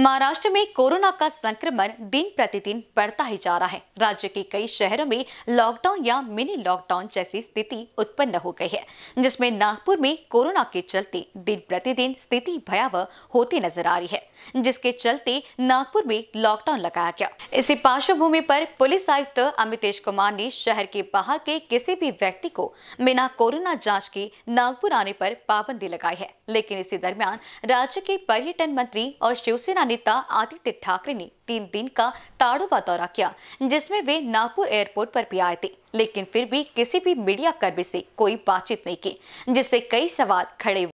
महाराष्ट्र में कोरोना का संक्रमण दिन प्रतिदिन बढ़ता ही जा रहा है राज्य के कई शहरों में लॉकडाउन या मिनी लॉकडाउन जैसी स्थिति उत्पन्न हो गई है जिसमें नागपुर में कोरोना के चलते दिन प्रतिदिन स्थिति भयावह होती नजर आ रही है जिसके चलते नागपुर में लॉकडाउन लगाया गया इसी पार्श्वभूमि पर पुलिस आयुक्त अमितेश कुमार ने शहर के बाहर के किसी भी व्यक्ति को बिना कोरोना जाँच के नागपुर आने पर पाबंदी लगाई है लेकिन इसी दरमियान राज्य के पर्यटन मंत्री और शिवसेना नेता आदित्य ठाकरे ने तीन दिन का ताड़ोबा दौरा किया जिसमें वे नागपुर एयरपोर्ट पर भी आए थे लेकिन फिर भी किसी भी मीडिया कर्मी से कोई बातचीत नहीं की जिससे कई सवाल खड़े